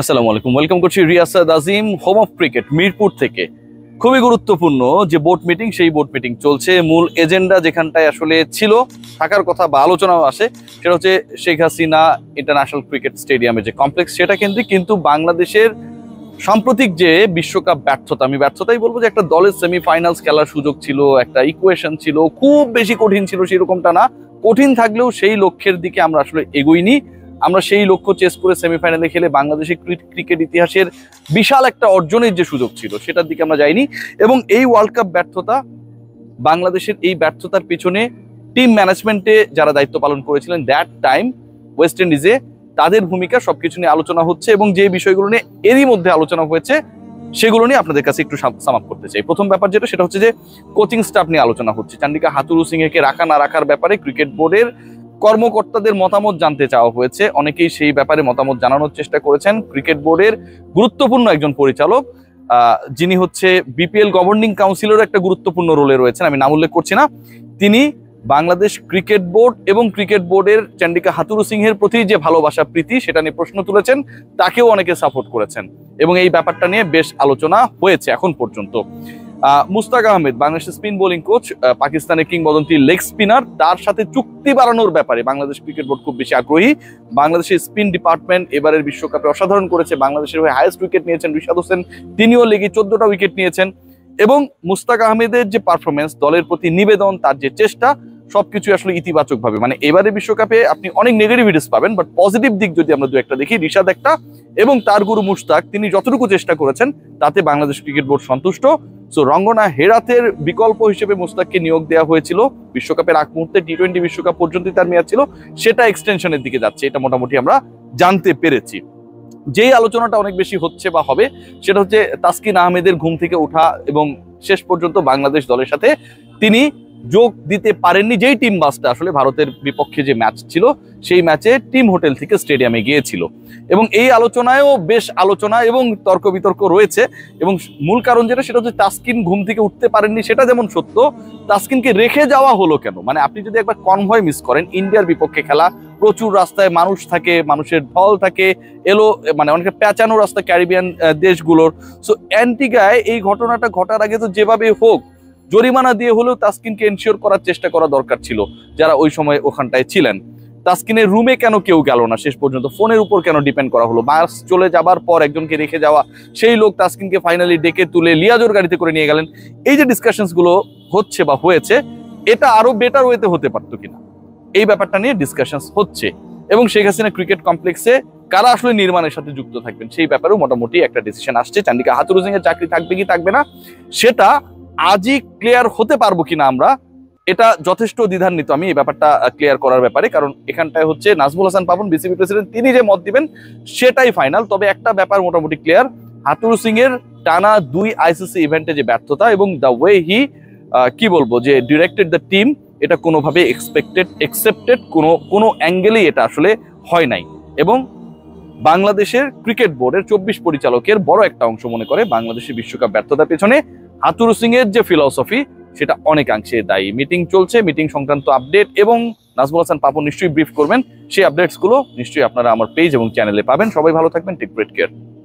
আসসালামু আলাইকুম ওয়েলকাম করছি Riasad Azim home of cricket Mirpur থেকে খুবই গুরুত্বপূর্ণ যে বোর্ড মিটিং সেই বোর্ড মিটিং চলছে মূল এজেন্ডা যেখানটায় আসলে ছিল থাকার কথা বা আলোচনাও আসে সেটা হচ্ছে শেখ হাসিনা ইন্টারন্যাশনাল ক্রিকেট স্টেডিয়ামে যে কমপ্লেক্স সেটা কিন্তু কিন্তু বাংলাদেশের সাম্প্রতিক যে বিশ্বকাপ ব্যর্থতা আমি ব্যর্থতাই বলবো যে একটা দলের সেমিফাইনালস খেলার সুযোগ ছিল একটা ইকুয়েশন ছিল খুব বেশি কঠিন ছিল সেরকমটা না কঠিন থাকলেও সেই লক্ষ্যের দিকে আমরা আসলে এগোইনি আমরা সেই লক্ষ্য চেস করে সেমিফাইনালে খেলে বাংলাদেশের ক্রিকেট ইতিহাসের বিশাল একটা অর্জনের যে সুযোগ ছিল সেটার দিকে আমরা যাইনি এবং এই ওয়ার্ল্ড কাপ ব্যর্থতা বাংলাদেশের এই ব্যর্থতার পিছনে টিম ম্যানেজমেন্টে যারা দায়িত্ব পালন করেছিলেন দ্যাট টাইম ওয়েস্ট ইন্ডিজে তাদের ভূমিকা সবকিছু নিয়ে আলোচনা হচ্ছে এবং যে বিষয়গুলো নিয়ে এরই মধ্যে আলোচনা হয়েছে সেগুলো নিয়ে আপনাদের কাছে একটু সামাপ করতে চাই প্রথম ব্যাপার যেটা সেটা হচ্ছে যে কোচিং স্টাফ নিয়ে আলোচনা হচ্ছে চান্ডিকা হাতুরু সিংহকে রাখা না রাখার ব্যাপারে ক্রিকেট বোর্ডের কর্মকর্তাদের মতামত জানতে চাওয়া হয়েছে অনেকেই সেই ব্যাপারে মতামত জানানোর চেষ্টা করেছেন ক্রিকেট বোর্ডের গুরুত্বপূর্ণ একজন পরিচালক যিনি হচ্ছে বিপিএল গভর্নিং কাউন্সিলের একটা গুরুত্বপূর্ণ রোলে রয়েছেন আমি নাম উল্লেখ করছি না তিনি বাংলাদেশ ক্রিকেট বোর্ড এবং ক্রিকেট বোর্ডের চন্ডিকা হাতুরু সিংহের প্রতি যে ভালোবাসা প্রীতি সেটা নিয়ে প্রশ্ন তুলেছেন তাকেও অনেকে সাপোর্ট করেছেন এবং এই ব্যাপারটা নিয়ে বেশ আলোচনা হয়েছে এখন পর্যন্ত মুস্তাক আহমেদ বাংলাদেশের স্পিন বোলিং কোচ পাকিস্তানের কিংবদন্তি লেগ স্পিনার তার সাথে চুক্তি বাড়ানোর ব্যাপারে বাংলাদেশ ক্রিকেট বোর্ড খুব বেশি আগ্রহী বাংলাদেশের স্পিন ডিপার্টমেন্ট এবারের বিশ্বকাপে অসাধারণ করেছে বাংলাদেশের হয়ে হায়েস্ট উইকেট নিয়েছেন রিশাদ হোসেন তিনিও লেগে চোদ্দটা উইকেট নিয়েছেন এবং মুস্তাক আহমেদের যে পারফরমেন্স দলের প্রতি নিবেদন তার যে চেষ্টা সবকিছু আসলে ইতিবাচক ভাবে মানে এবারে বিশ্বকাপে আপনি অনেক নেগেটিভিটিস পাবেন বাট পজিটিভ দিক যদি আমরা দু একটা দেখি রিশাদ একটা এবং তার গুরু মুশতাক তিনি যতটুকু চেষ্টা করেছেন তাতে বাংলাদেশ ক্রিকেট বোর্ড সন্তুষ্ট সো রঙ্গনা হেরাতের বিকল্প হিসেবে মুস্তাককে নিয়োগ দেওয়া হয়েছিল বিশ্বকাপের আগ মুহূর্তে টি টোয়েন্টি বিশ্বকাপ পর্যন্ত তার মেয়াদ ছিল সেটা এক্সটেনশনের দিকে যাচ্ছে এটা মোটামুটি আমরা জানতে পেরেছি যেই আলোচনাটা অনেক বেশি হচ্ছে বা হবে সেটা হচ্ছে তাস্কিন আহমেদের ঘুম থেকে ওঠা এবং শেষ পর্যন্ত বাংলাদেশ দলের সাথে তিনি যোগ দিতে পারেননি যেই টিম বাসটা আসলে ভারতের বিপক্ষে যে ম্যাচ ছিল সেই ম্যাচে টিম হোটেল থেকে স্টেডিয়ামে গিয়েছিল এবং এই আলোচনায়ও বেশ আলোচনা এবং তর্ক বিতর্ক রয়েছে এবং মূল কারণ যেটা সেটা হচ্ছে তাস্কিন ঘুম থেকে উঠতে পারেননি সেটা যেমন সত্য তাস্কিনকে রেখে যাওয়া হলো কেন মানে আপনি যদি একবার কনভয় মিস করেন ইন্ডিয়ার বিপক্ষে খেলা প্রচুর রাস্তায় মানুষ থাকে মানুষের ঢল থাকে এলো মানে অনেক প্যাচানো রাস্তা ক্যারিবিয়ান দেশগুলোর সো অ্যান্টিগায় এই ঘটনাটা ঘটার আগে তো যেভাবে হোক জরিমানা দিয়ে হলেও তাস্কিনকে এনশিওর করার চেষ্টা করা দরকার ছিল যারা ওই সময় ওখানটায় ছিলেন তাস্কিনের রুমে কেন কেউ গেল না শেষ পর্যন্ত ফোনের উপর কেন ডিপেন্ড করা হলো বাস চলে যাবার পর একজনকে রেখে যাওয়া সেই লোক তাস্কিনকে ফাইনালি ডেকে তুলে লিয়াজোর গাড়িতে করে নিয়ে গেলেন এই যে ডিসকাশনসগুলো হচ্ছে বা হয়েছে এটা আরো বেটার ওয়েতে হতে পারত কিনা এই ব্যাপারটা নিয়ে ডিসকাশনস হচ্ছে এবং শেখ হাসিনা ক্রিকেট কমপ্লেক্সে কারা আসলে নির্মাণের সাথে যুক্ত থাকবেন সেই ব্যাপারেও মোটামুটি একটা ডিসিশন আসছে চান্দিকা হাতুরুজিং এর চাকরি থাকবে কি থাকবে না সেটা আজই ক্লিয়ার হতে পারবো কিনা আমরা এটা যথেষ্ট দ্বিধান্বিত আমি এই ব্যাপারটা ক্লিয়ার করার ব্যাপারে কারণ এখানটায় হচ্ছে নাজমুল হাসান পাপন বিসিপি প্রেসিডেন্ট তিনি যে মত দিবেন সেটাই ফাইনাল তবে একটা ব্যাপার মোটামুটি ক্লিয়ার হাতুর সিং এর টানা দুই আইসিসি ইভেন্টে যে ব্যর্থতা এবং দ্য ওয়ে হি কি বলবো যে ডিরেক্টেড দ্য টিম এটা কোনোভাবে এক্সপেক্টেড এক্সেপ্টেড কোনো কোনো অ্যাঙ্গেলেই এটা আসলে হয় নাই এবং বাংলাদেশের ক্রিকেট বোর্ডের চব্বিশ পরিচালকের বড় একটা অংশ মনে করে বাংলাদেশের বিশ্বকাপ ব্যর্থতার পেছনে হাতুর সিং এর যে ফিলসফি সেটা অনেকাংশে দায়ী মিটিং চলছে মিটিং সংক্রান্ত আপডেট এবং নাজমুল হাসান পাপু নিশ্চয়ই ব্রিফ করবেন সেই আপডেটসগুলো নিশ্চয়ই আপনারা আমার পেজ এবং চ্যানেলে পাবেন সবাই ভালো থাকবেন টেক ব্রেড কেয়ার